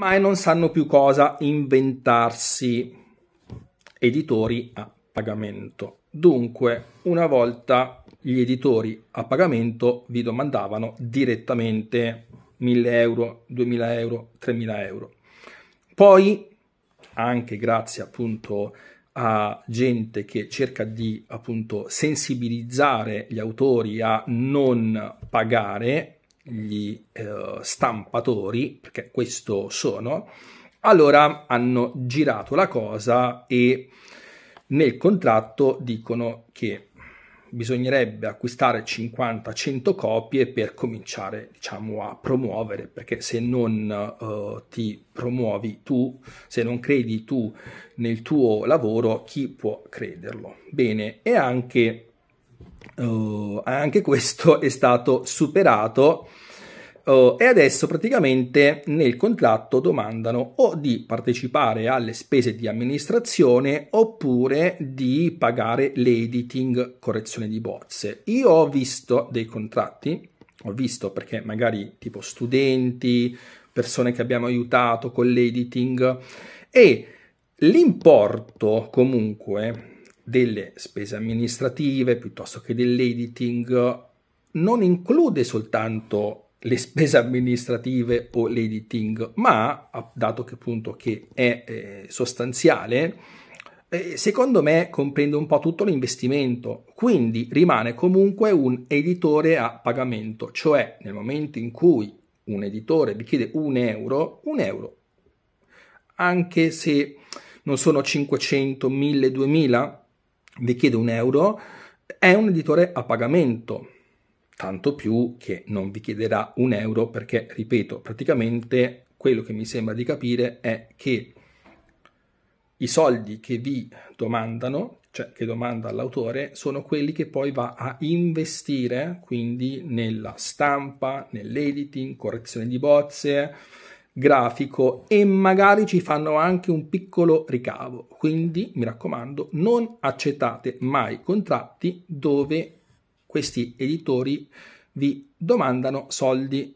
ma non sanno più cosa inventarsi editori a pagamento. Dunque, una volta gli editori a pagamento vi domandavano direttamente 1000 euro, 2000 euro, 3000 euro. Poi, anche grazie appunto a gente che cerca di appunto sensibilizzare gli autori a non pagare, gli eh, stampatori, perché questo sono, allora hanno girato la cosa e nel contratto dicono che bisognerebbe acquistare 50-100 copie per cominciare diciamo a promuovere perché se non uh, ti promuovi tu se non credi tu nel tuo lavoro chi può crederlo bene e anche uh, anche questo è stato superato uh, e adesso praticamente nel contratto domandano o di partecipare alle spese di amministrazione oppure di pagare l'editing correzione di bozze. Io ho visto dei contratti, ho visto perché magari tipo studenti, persone che abbiamo aiutato con l'editing e l'importo comunque delle spese amministrative piuttosto che dell'editing non include soltanto le spese amministrative o l'editing, ma dato che appunto che è eh, sostanziale, eh, secondo me comprende un po' tutto l'investimento, quindi rimane comunque un editore a pagamento, cioè nel momento in cui un editore vi chiede un euro, un euro, anche se non sono 500, 1000, 2000, vi chiede un euro, è un editore a pagamento, tanto più che non vi chiederà un euro perché, ripeto, praticamente quello che mi sembra di capire è che i soldi che vi domandano, cioè che domanda l'autore, sono quelli che poi va a investire quindi nella stampa, nell'editing, correzione di bozze, grafico e magari ci fanno anche un piccolo ricavo. Quindi mi raccomando, non accettate mai contratti dove questi editori vi domandano soldi.